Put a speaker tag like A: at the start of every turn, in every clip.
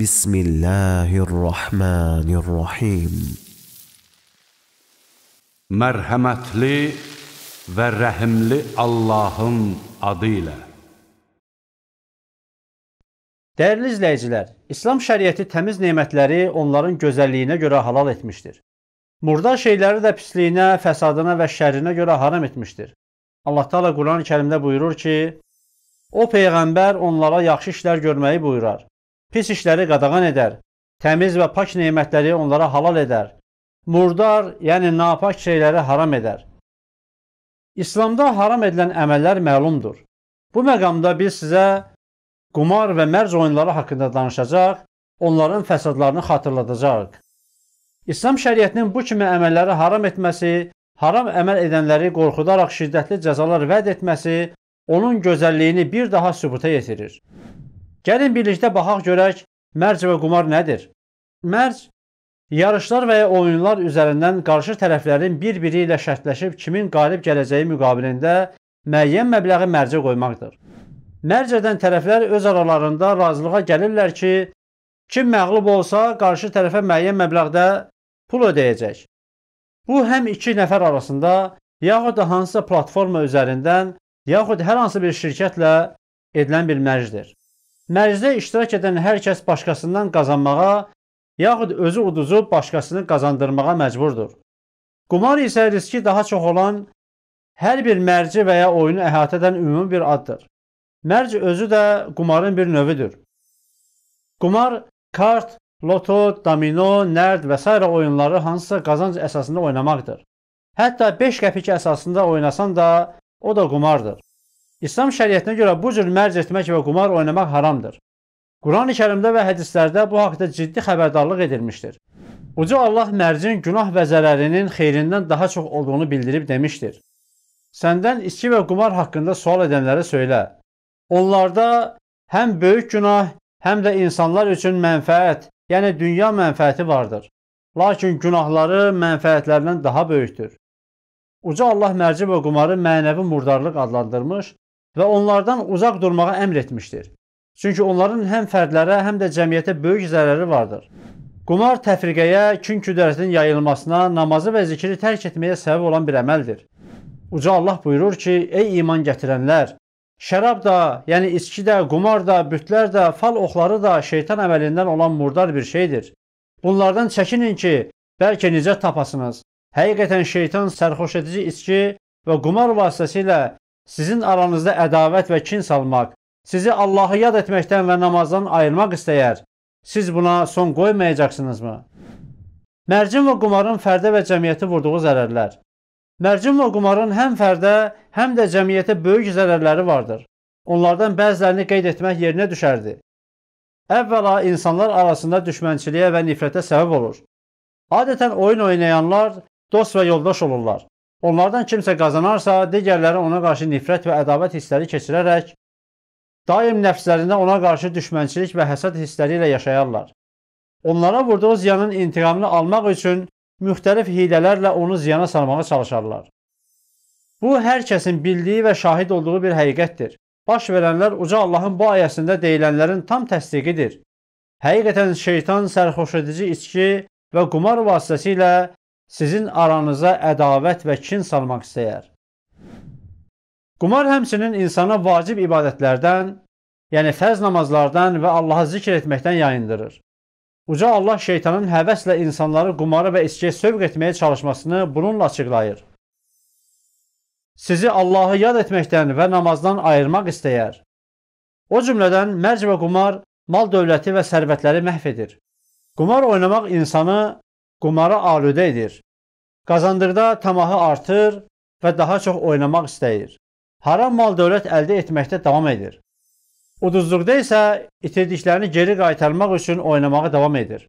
A: بسم الله الرحمن الرحيم Mərhəmətli və rəhimli Allahın adı ilə. Dəyərli izləyicilər, İslam şəriəti təmiz nemətləri onların gözəlliyinə görə halal etmişdir. Murdar şeyləri də pisliyinə, fəsadına və şərrinə görə haram etmişdir. Allah Taala Quran-ı Kərimdə buyurur ki: O peyğəmbər onlara yaxşı işlər görməyi buyurar pis işləri qadağan edər, təmiz və pak nemətləri onlara halal edər, murdar, yəni napak şeyləri haram edər. İslamda haram edilən əməllər məlumdur. Bu məqamda biz sizə qumar və mərc oyunları haqqında danışacaq, onların fəsadlarını xatırladacaq. İslam şəriətinin bu kimi əməlləri haram etməsi, haram əməl edənləri qorxudaraq şiddətli cəzalar vəd etməsi onun gözəlliyini bir daha sübuta yetirir. Gəlin birlikdə baxaq görək mərc və qumar nədir? Mərc yarışlar və ya oyunlar üzərindən qarşı tərəflərin bir-biri ilə şərtləşib kimin qalib gələcəyi müqabilində müəyyən məbləği mərcə qoymaqdır. Mərc edən tərəflər öz aralarında razılığa gəlirlər ki, kim məğlub olsa qarşı tərəfə müəyyən məbləğdə pul ödəyəcək. Bu həm iki nəfər arasında, yaxud da hansısa platforma üzərindən, yaxud hər hansı bir şirkətlə edilən bir mərcdir. Mərcdə iştirak edən hər kəs başqasından qazanmağa, yaxud özü uduzub başqasını qazandırmağa məcburdur. Qumar isə riski daha çox olan hər bir mərci və ya oyunu əhatə edən ümumi bir addır. Mərc özü də qumarın bir növüdür. Qumar kart, loto, domino, nərd və s. oyunları hansısa qazanc əsasında oynamaqdır. Hətta 5 qəpik əsasında oynasan da o da qumardır. İslam şəriətinə görə bu cür mərc etmək və qumar oynamaq haramdır. Quran-ı kərimdə və hədislərdə bu haqda ciddi xəbərdarlıq edilmişdir. Uca Allah mərcin günah və zərərinin xeyrindən daha çox olduğunu bildirib demişdir. Səndən içki və qumar haqqında sual edənlərə söylə. Onlarda həm böyük günah, həm də insanlar üçün mənfəət, yəni dünya mənfəəti vardır. Lakin günahları mənfəətlərindən daha böyükdür. Uca Allah mərci və qumarı mənəvi murdarlıq adlandırmış və onlardan uzaq durmağa əmr etmişdir. Çünki onların həm fərdlərə, həm də cəmiyyətə böyük zərəri vardır. Qumar təfriqəyə, kin küdrətinin yayılmasına, namazı və zikri tərk etməyə səbəb olan bir əməldir. Uca Allah buyurur ki, ey iman gətirənlər, şərab da, yəni içki də, qumar da, bütlər də, fal oxları da şeytan əməlindən olan murdar bir şeydir. Bunlardan çəkinin ki, bəlkə nicət tapasınız. Həqiqətən şeytan sərxoş edici içki və qumar vasitəsilə sizin aranızda ədavət və kin salmaq, sizi Allahı yad etməkdən və namazdan ayırmaq istəyər. Siz buna son qoymayacaqsınızmı? Mərcin və qumarın fərdə və cəmiyyəti vurduğu zərərlər. Mərcin və qumarın həm fərdə, həm də cəmiyyətə böyük zərərləri vardır. Onlardan bəzilərini qeyd etmək yerinə düşərdi. Əvvəla insanlar arasında düşmənçiliyə və nifrətə səbəb olur. Adətən oyun oynayanlar dost və yoldaş olurlar. Onlardan kimsə qazanarsa, digərləri ona qarşı nifrət və ədavət hissləri keçirərək, daim nəfslərində ona qarşı düşmənçilik və həsəd hissləri ilə yaşayarlar. Onlara vurduğu ziyanın intiqamını almaq üçün müxtəlif hilələrlə onu ziyana salmağa çalışarlar. Bu, hər kəsin bildiyi və şahid olduğu bir həqiqətdir. Baş verənlər uca Allahın bu ayəsində deyilənlərin tam təsdiqidir. Həqiqətən şeytan sərxoşedici içki və qumar vasitəsilə sizin aranıza ədavət və kin salmaq istəyər. Qumar həmçinin insana vacib ibadətlərdən, yəni fərz namazlardan və Allahı zikr etməkdən yayındırır. Uca Allah şeytanın həvəslə insanları qumara və içkiyə sövq etməyə çalışmasını bununla açıqlayır. Sizi Allahı yad etməkdən və namazdan ayırmaq istəyər. O cümlədən mərc və qumar mal dövləti və sərvətləri məhv edir. Qumar oynamaq insanı qumara alüdə edir. Qazandıqda tamahı artır və daha çox oynamaq istəyir. Haram mal dövlət əldə etməkdə davam edir. Uduzluqda isə itirdiklərini geri qaytarmaq üçün oynamağa davam edir.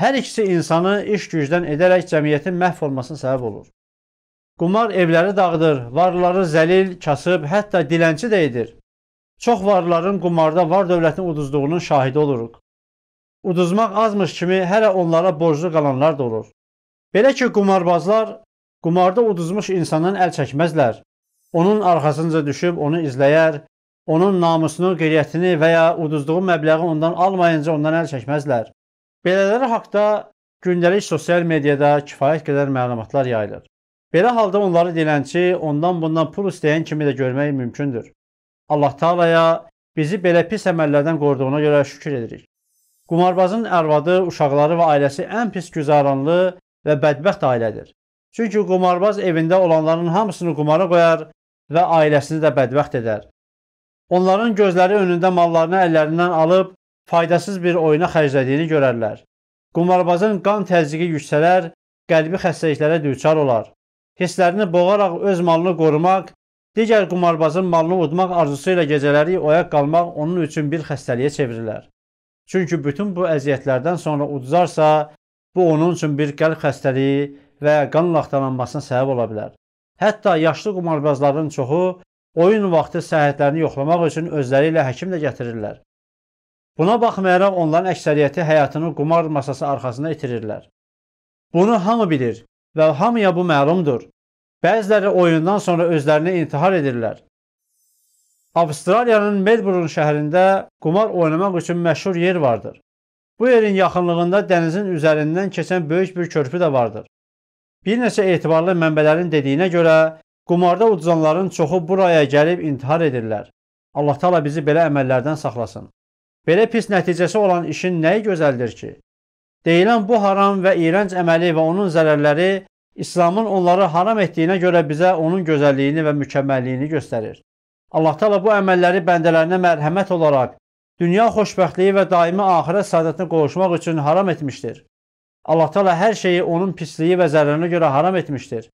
A: Hər ikisi insanı iş gücdən edərək cəmiyyətin məhv olmasına səbəb olur. Qumar evləri dağıdır, varları zəlil, kasıb, hətta dilənçi də edir. Çox varların qumarda var dövlətin uduzduğunun şahidi oluruq uduzmaq azmış kimi hələ onlara borclu qalanlar da olur. Belə ki, qumarbazlar qumarda uduzmuş insandan əl çəkməzlər. Onun arxasınca düşüb onu izləyər, onun namusunu, qeyriyyətini və ya uduzduğu məbləği ondan almayınca ondan əl çəkməzlər. Belələri haqqda gündəlik sosial mediada kifayət qədər məlumatlar yayılır. Belə halda onları dilənçi, ondan bundan pul istəyən kimi də görmək mümkündür. Allah Taalaya bizi belə pis əməllərdən qoruduğuna görə şükür edirik. Qumarbazın ərvadı, uşaqları və ailəsi ən pis güzaranlı və bədbəxt ailədir. Çünki qumarbaz evində olanların hamısını qumara qoyar və ailəsini də bədbəxt edər. Onların gözləri önündə mallarını əllərindən alıb faydasız bir oyuna xərclədiyini görərlər. Qumarbazın qan təzyiqi yüksələr, qəlbi xəstəliklərə düçar olar. Hisslərini boğaraq öz malını qorumaq, digər qumarbazın malını udmaq arzusu ilə gecələri oyaq qalmaq onun üçün bir xəstəliyə çevrilər. Çünki bütün bu əziyyətlərdən sonra uduzarsa, bu onun üçün bir qəlb xəstəliyi və qan laxtalanmasına səbəb ola bilər. Hətta yaşlı qumarbazların çoxu oyun vaxtı səhhətlərini yoxlamaq üçün özləri ilə həkim də gətirirlər. Buna baxmayaraq onların əksəriyyəti həyatını qumar masası arxasında itirirlər. Bunu hamı bilir və hamıya bu məlumdur. Bəziləri oyundan sonra özlərini intihar edirlər. Avstraliyanın Melbourne şəhərində qumar oynamaq üçün məşhur yer vardır. Bu yerin yaxınlığında dənizin üzərindən keçən böyük bir körpü də vardır. Bir neçə etibarlı mənbələrin dediyinə görə, qumarda uduzanların çoxu buraya gəlib intihar edirlər. Allah Taala bizi belə əməllərdən saxlasın. Belə pis nəticəsi olan işin nəyi gözəldir ki? Deyilən bu haram və iyrənc əməli və onun zərərləri İslamın onları haram etdiyinə görə bizə onun gözəlliyini və mükəmməlliyini göstərir. Allah təala bu əməlləri bəndələrinə mərhəmət olaraq dünya xoşbəxtliyi və daimi axirət səadətinə qovuşmaq üçün haram etmişdir. Allah təala hər şeyi onun pisliyi və zərərinə görə haram etmişdir.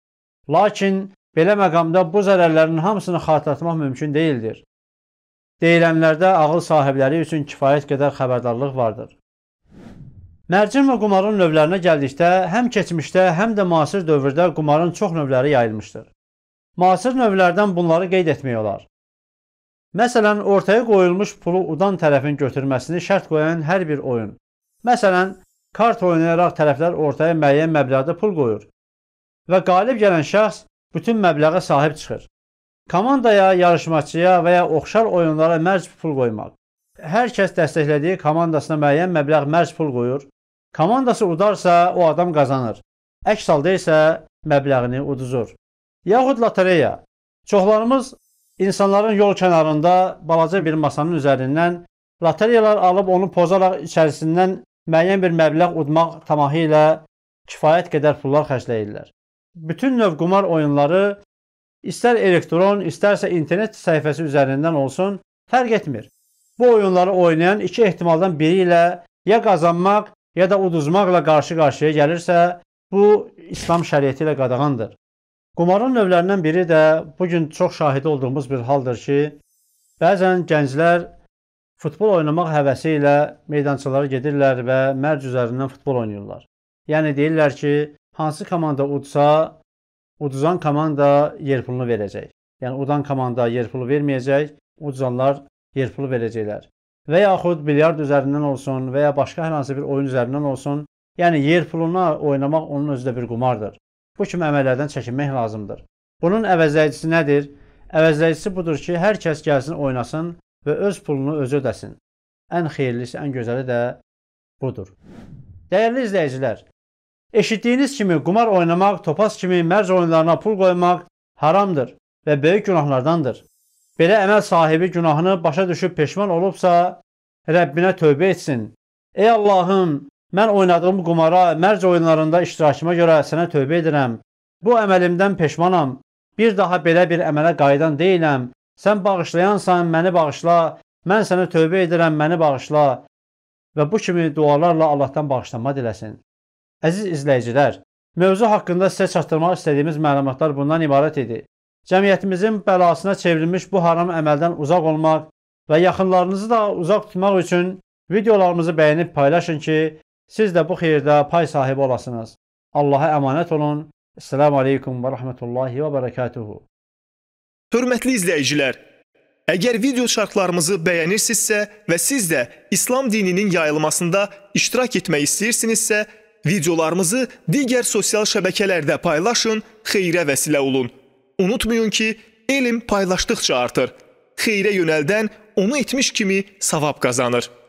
A: Lakin belə məqamda bu zərərlərin hamısını xatırlatmaq mümkün deyildir. Deyilənlərdə ağıl sahibləri üçün kifayət qədər xəbərdarlıq vardır. Mərcin və qumarın növlərinə gəldikdə, həm keçmişdə, həm də müasir dövrdə qumarın çox növləri yayılmışdır. Müasir növlərdən bunları qeyd etmək olar. Məsələn, ortaya qoyulmuş pulu udan tərəfin götürməsini şərt qoyan hər bir oyun. Məsələn, kart oynayaraq tərəflər ortaya müəyyən məbləğdə pul qoyur və qalib gələn şəxs bütün məbləğə sahib çıxır. Komandaya, yarışmaçıya və ya oxşar oyunlara mərc pul qoymaq. Hər kəs dəstəklədiyi komandasına müəyyən məbləğ mərc pul qoyur. Komandası udarsa, o adam qazanır. Əks halda isə məbləğini uduzur. Yaxud lotereya. Çoxlarımız İnsanların yol kənarında balaca bir masanın üzərindən loteriyalar alıb onu pozaraq içərisindən müəyyən bir məbləğ udmaq tamahı ilə kifayət qədər pullar xərcləyirlər. Bütün növ qumar oyunları istər elektron, istərsə internet səhifəsi üzərindən olsun, fərq etmir. Bu oyunları oynayan iki ehtimaldan biri ilə ya qazanmaq, ya da uduzmaqla qarşı-qarşıya gəlirsə, bu İslam şəriəti ilə qadağandır. Qumarın növlərindən biri də bu gün çox şahidi olduğumuz bir haldır ki, bəzən gənclər futbol oynamaq həvəsi ilə meydançalara gedirlər və mərc üzərindən futbol oynayırlar. Yəni deyirlər ki, hansı komanda udsa, uduzan komanda yer pulunu verəcək. Yəni udan komanda yer pulu verməyəcək, uduzanlar yer pulu verəcəklər. Və yaxud bilyard üzərindən olsun və ya başqa hər hansı bir oyun üzərindən olsun, yəni yer puluna oynamaq onun özü də bir qumardır. Bu kimi əməllərdən çəkinmək lazımdır. Bunun əvəzləyicisi nədir? Əvəzləyicisi budur ki, hər kəs gəlsin, oynasın və öz pulunu özü ödəsin. Ən xeyirlisi, ən gözəli də budur. Dəyərli izləyicilər, eşitdiyiniz kimi qumar oynamaq, topaz kimi mərc oyunlarına pul qoymaq haramdır və böyük günahlardandır. Belə əməl sahibi günahını başa düşüb peşman olubsa, Rəbbinə tövbə etsin. Ey Allahım, Mən oynadığım qumara, mərc oyunlarında iştirakıma görə sənə tövbə edirəm. Bu əməlimdən peşmanam. Bir daha belə bir əmələ qayıdan deyiləm. Sən bağışlayansan, məni bağışla. Mən sənə tövbə edirəm, məni bağışla. Və bu kimi dualarla Allahdan bağışlanma diləsin. Əziz izləyicilər, mövzu haqqında sizə çatdırmaq istədiyimiz məlumatlar bundan ibarət idi. Cəmiyyətimizin bəlasına çevrilmiş bu haram əməldən uzaq olmaq və yaxınlarınızı da uzaq tutmaq üçün videolarımızı bəyənib paylaşın ki, Siz də bu xeyirdə pay sahibi olasınız. Allaha əmanət olun. Assalamu alaykum və rahmetullahi və bərəkətuhu. Hörmətli izləyicilər, əgər video şərhlarımızı bəyənirsinizsə və siz də İslam dininin yayılmasında iştirak etmək istəyirsinizsə, videolarımızı digər sosial şəbəkələrdə paylaşın, xeyrə vəsilə olun. Unutmayın ki, elm paylaşdıqca artır. Xeyrə yönəldən onu etmiş kimi savab qazanır.